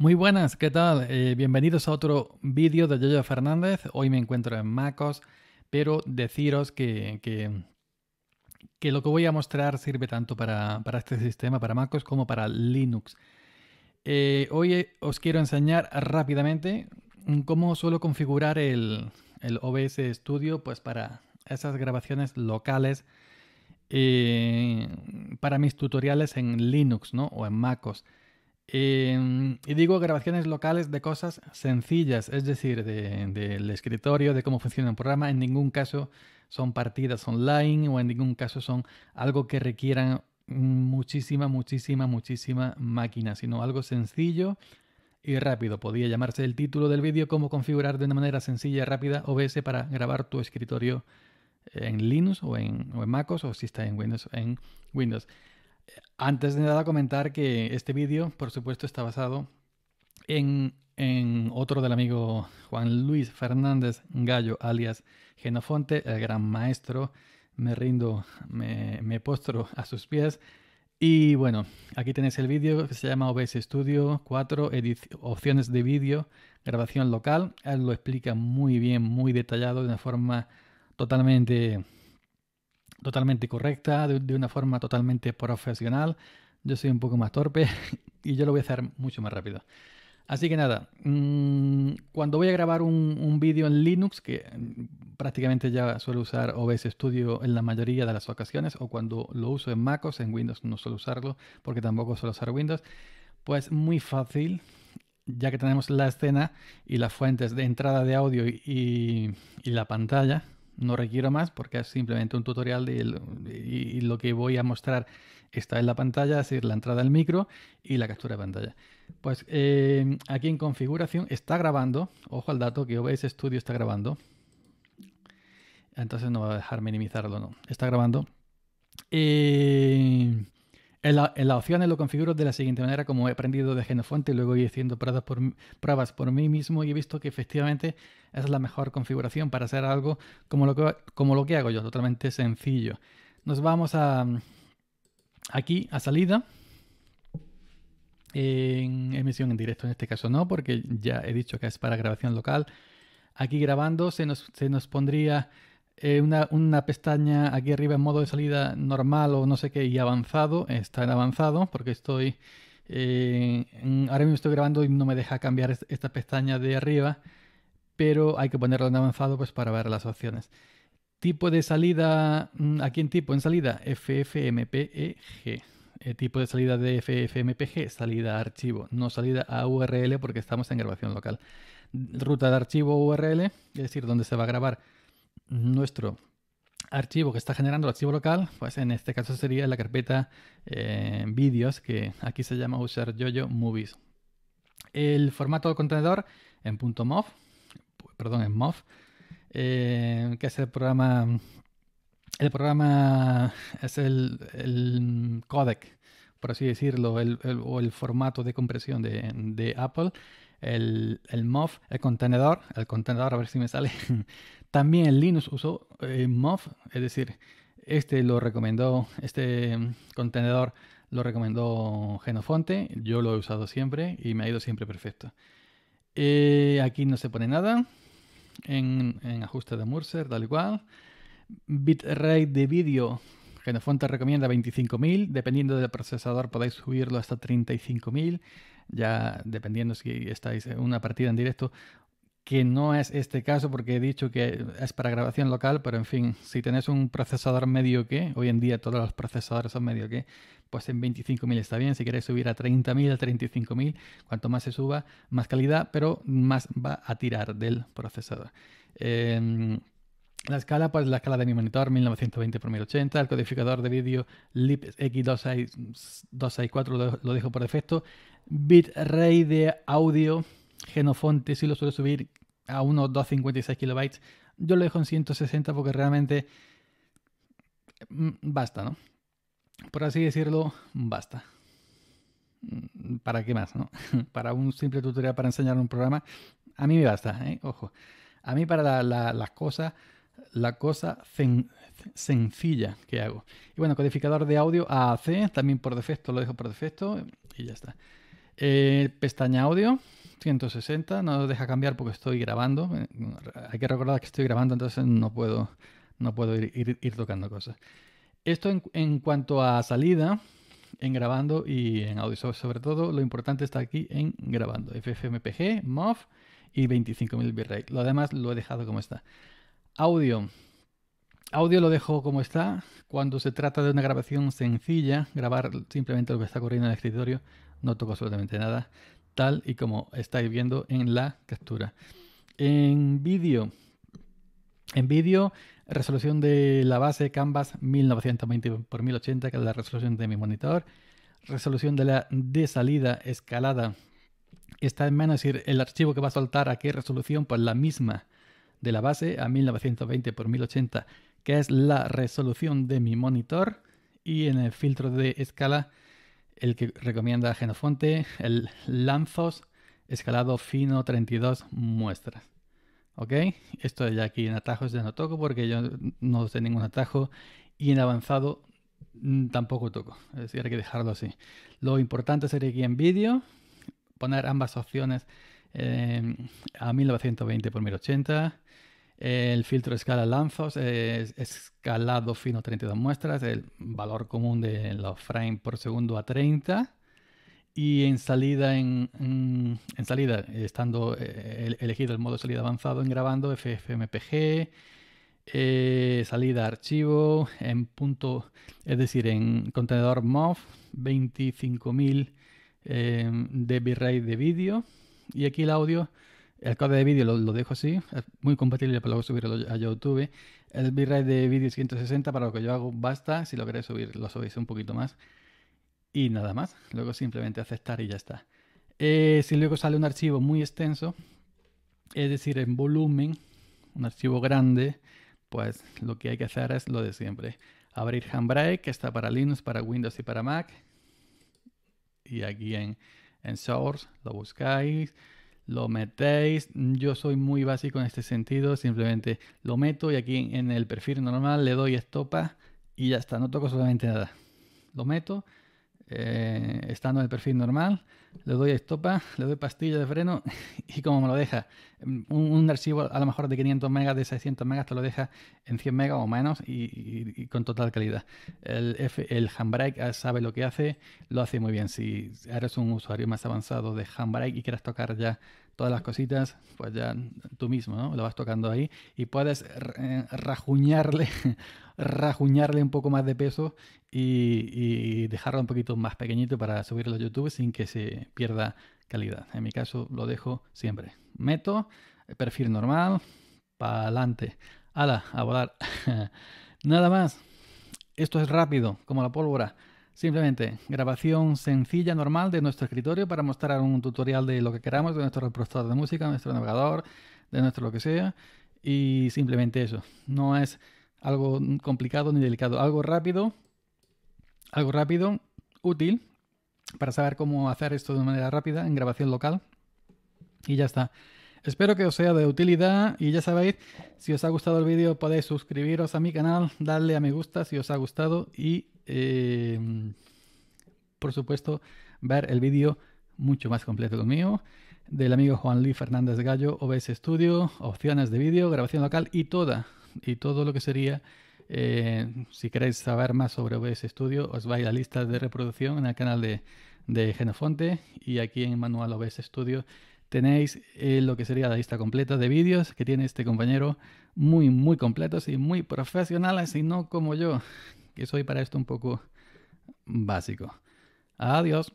Muy buenas, ¿qué tal? Eh, bienvenidos a otro vídeo de Yoyo Fernández. Hoy me encuentro en MacOS, pero deciros que, que, lo que voy a mostrar sirve tanto para, para este sistema, para MacOS, como para Linux. Eh, hoy eh, os quiero enseñar rápidamente cómo suelo configurar el, el OBS Studio pues para esas grabaciones locales para mis tutoriales en Linux ¿no? o en MacOS. Em, y digo grabaciones locales de cosas sencillas, es decir, del escritorio, de cómo funciona el programa. En ningún caso son partidas online o en ningún caso son algo que requieran muchísima, muchísima, muchísima máquina, sino algo sencillo y rápido. Podía llamarse el título del vídeo cómo configurar de una manera sencilla y rápida OBS para grabar tu escritorio en Linux o en, o en MacOS o si está en Windows, en Windows. Antes de nada comentar que este vídeo, por supuesto, está basado en, en, otro del amigo Juan Luis Fernández Gallo, alias Genofonte, el gran maestro. Me rindo, me, me postro a sus pies. Y bueno, aquí tenéis el vídeo, que se llama OBS Studio, 4, opciones de vídeo, grabación local. Él lo explica muy bien, muy detallado, de una forma totalmente totalmente correcta, de, una forma totalmente profesional. Yo soy un poco más torpe y yo lo voy a hacer mucho más rápido. Así que nada, mm, cuando voy a grabar un, vídeo en Linux, que mm, prácticamente ya suelo usar OBS Studio en la mayoría de las ocasiones, o cuando lo uso en MacOS, en Windows no suelo usarlo porque tampoco suelo usar Windows, pues muy fácil, ya que tenemos la escena y las fuentes de entrada de audio y la pantalla, no requiero más porque es simplemente un tutorial de, y, lo que voy a mostrar está en la pantalla, es decir, la entrada al micro y la captura de pantalla. Pues eh, aquí en configuración está grabando, ojo al dato que OBS Studio está grabando, entonces no va a dejar minimizarlo, no, está grabando. Eh, en, la, las opciones lo configuro de la siguiente manera, como he aprendido de Genofonte, luego he haciendo pruebas por, pruebas por mí mismo y he visto que efectivamente es la mejor configuración para hacer algo como lo que, como lo que hago yo, totalmente sencillo. Nos vamos a aquí, a salida, en emisión en directo, en este caso no, porque ya he dicho que es para grabación local. Aquí grabando se nos, se nos pondría eh, una, pestaña aquí arriba en modo de salida normal o no sé qué y avanzado, está en avanzado porque estoy... Eh, ahora mismo estoy grabando y no me deja cambiar esta pestaña de arriba, pero hay que ponerlo en avanzado pues para ver las opciones. Tipo de salida, mm, aquí en tipo, en salida, FFmpeg. Eh, tipo de salida de FFmpeg, salida a archivo, no salida a URL porque estamos en grabación local. Ruta de archivo URL, es decir, donde se va a grabar nuestro archivo que está generando el archivo local, pues en este caso sería la carpeta eh, vídeos, que aquí se llama user yoyo movies. El formato del contenedor en .mov, perdón, en .mov, eh, que es el programa, el programa es el, codec, por así decirlo, o el formato de compresión de, de Apple, el, el MOV, el contenedor, el contenedor, a ver si me sale. También Linux usó eh, MOV, es decir, este lo recomendó, este mm, contenedor lo recomendó Genofonte, yo lo he usado siempre y me ha ido siempre perfecto. Eh, aquí no se pone nada, en, ajuste de Murser, tal igual Bitrate de vídeo, Genofonte recomienda 25.000, dependiendo del procesador podéis subirlo hasta 35.000 ya dependiendo si estáis en una partida en directo, que no es este caso porque he dicho que es para grabación local, pero en fin, si tenéis un procesador medio que, hoy en día todos los procesadores son medio que, pues en 25.000 está bien, si queréis subir a 30.000, a 35.000, cuanto más se suba, más calidad, pero más va a tirar del procesador. Em, la escala, pues la escala de mi monitor 1920x1080, el codificador de vídeo x 264 lo, dejo por defecto, bitrate de audio, genofonte, si lo suelo subir a unos 256 kilobytes, yo lo dejo en 160 porque realmente mm, basta, ¿no? Por así decirlo, basta. Mm, ¿Para qué más, no? para un simple tutorial para enseñar un programa, a mí me basta, ¿eh? Ojo. A mí para las cosas la cosa sencilla que hago. Y bueno, codificador de audio AAC, también por defecto, lo dejo por defecto y ya está. Eh, pestaña audio, 160, no lo deja cambiar porque estoy grabando. Eh, hay que recordar que estoy grabando, entonces no puedo, no puedo ir, tocando cosas. Esto en, cuanto a salida, en grabando y en audio. Sobre todo, lo importante está aquí en grabando. FFmpg, MOV y 25.000 bitrate. Lo demás lo he dejado como está. Audio. Audio lo dejo como está. Cuando se trata de una grabación sencilla, grabar simplemente lo que está corriendo en el escritorio, no toco absolutamente nada, tal y como estáis viendo en la captura. En vídeo, en vídeo, resolución de la base Canvas 1920x1080, que es la resolución de mi monitor. Resolución de la de salida escalada está en menos, es decir, el archivo que va a soltar a qué resolución, pues la misma de la base a 1920 x 1080, que es la resolución de mi monitor, y en el filtro de escala el que recomienda Genofonte, el Lanzos escalado fino 32 muestras. ¿Ok? Esto ya aquí en atajos ya no toco porque yo no sé ningún atajo y en avanzado mm, tampoco toco. Es decir, hay que dejarlo así. Lo importante sería aquí en vídeo poner ambas opciones eh, a 1920 x 1080 el filtro escala Lanzos, es escalado fino 32 muestras, el valor común de los frames por segundo a 30. Y en salida, en, mm, salida estando eh, elegido el modo salida avanzado en grabando, FFmpg, eh, salida archivo, en punto, es decir, en contenedor MOV, 25.000 eh, de bitrate de vídeo. Y aquí el audio, el código de vídeo lo, dejo así, es muy compatible para luego subirlo a YouTube. El bitrate de vídeo 160 para lo que yo hago basta, si lo queréis subir lo subís un poquito más. Y nada más, luego simplemente aceptar y ya está. Eh, si luego sale un archivo muy extenso, es decir, en volumen, un archivo grande, pues lo que hay que hacer es lo de siempre. Abrir Handbrake, que está para Linux, para Windows y para Mac. Y aquí en, en Source lo buscáis lo metéis. Yo soy muy básico en este sentido, simplemente lo meto y aquí en el perfil normal le doy estopa y ya está, no toco solamente nada. Lo meto eh, estando en el perfil normal, le doy estopa, le doy pastilla de freno y como me lo deja, mm, un, archivo a lo mejor de 500 megas, de 600 megas, te lo deja en 100 megas o menos y, con total calidad. El, handbrake ah, sabe lo que hace, lo hace muy bien. Si eres un usuario más avanzado de handbrake y quieras tocar ya todas las cositas, pues ya tú mismo, ¿no? Lo vas tocando ahí y puedes eh, rajuñarle, rajuñarle un poco más de peso y, y, dejarlo un poquito más pequeñito para subirlo a YouTube sin que se pierda calidad. En mi caso lo dejo siempre. Meto, eh, perfil normal, para adelante. Ala, a volar. Nada más. Esto es rápido, como la pólvora. Simplemente grabación sencilla, normal de nuestro escritorio para mostrar un tutorial de lo que queramos, de nuestro reproductor de música, de nuestro navegador, de nuestro lo que sea. Y simplemente eso. No es algo complicado ni delicado. Algo rápido, algo rápido, útil para saber cómo hacer esto de manera rápida en grabación local. Y ya está. Espero que os sea de utilidad y ya sabéis, si os ha gustado el vídeo podéis suscribiros a mi canal, darle a me gusta si os ha gustado y Em, por supuesto, ver el vídeo mucho más completo que mío del amigo Juan Luis Fernández Gallo, OBS Studio, opciones de vídeo, grabación local y toda, y todo lo que sería. Eh, si queréis saber más sobre OBS Studio, os vais a la lista de reproducción en el canal de, Genofonte y aquí en Manual OBS Studio tenéis eh, lo que sería la lista completa de vídeos que tiene este compañero, muy, muy completos y muy profesionales y no como yo, que soy para esto un poco básico. Adiós.